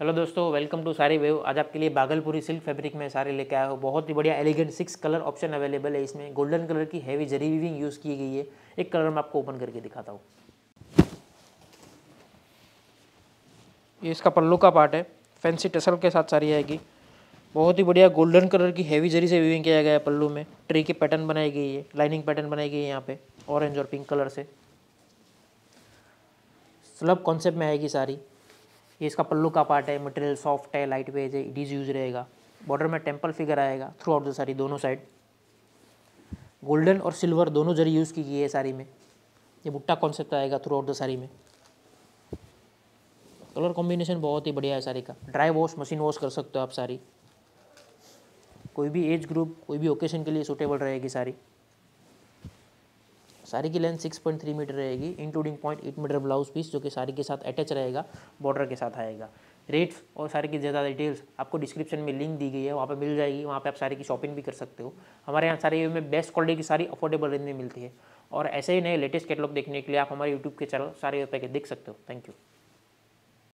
hello दोस्तों welcome to सारी wave आज आपके लिए भागलपुरी सिल्क फैब्रिक में सारे लेके आया हूँ बहुत ही बढ़िया elegant six colour option available है इसमें गोल्डन कलर की हैवी जरी वीविंग यूज़ की गई है एक कलर मैं आपको ओपन करके दिखाता हूँ ये इसका पल्लू का पार्ट है फैंसी टसल के साथ सारी आएगी बहुत ही बढ़िया गोल्डन कलर की हैवी जरी से वीविंग किया गया है पल्लू में ट्री की पैटर्न बनाई गई है लाइनिंग पैटर्न बनाई गई है यहाँ पर ऑरेंज और पिंक कलर से स्लब कॉन्सेप्ट में आएगी सारी ये इसका पल्लू का पार्ट है मटेरियल सॉफ्ट है लाइट वेज है इट इज़ यूज रहेगा बॉर्डर में टेम्पल फिगर आएगा थ्रू आउट द सारी दोनों साइड गोल्डन और सिल्वर दोनों जरी यूज़ की गई है साड़ी में ये बुट्टा कॉन्सेप्ट आएगा थ्रू आउट द साड़ी में कलर कॉम्बिनेशन बहुत ही बढ़िया है साड़ी का ड्राई वॉश मशीन वॉश कर सकते हो आप साड़ी कोई भी एज ग्रुप कोई भी ओकेशन के लिए सूटेबल रहेगी साड़ी सारी की लेंथ 6.3 मीटर रहेगी including point eight metre blouse piece जो कि सारी के साथ अटैच रहेगा बॉर्डर के साथ आएगा रेट्स और सारी की ज़्यादा डिटेल्स आपको डिस्क्रिप्शन में लिंक दी गई है वहाँ पर मिल जाएगी वहाँ पर आप सारी की शॉपिंग भी कर सकते हो हमारे यहाँ सारे में बेस्ट क्वालिटी की सारी अफोर्डेबल रेंज में मिलती है और ऐसे ही नए लेटेस्ट कैटलॉग देखने के लिए आप हमारे यूट्यूब के चैनल सारे पैकेज देख सकते हो थैंक यू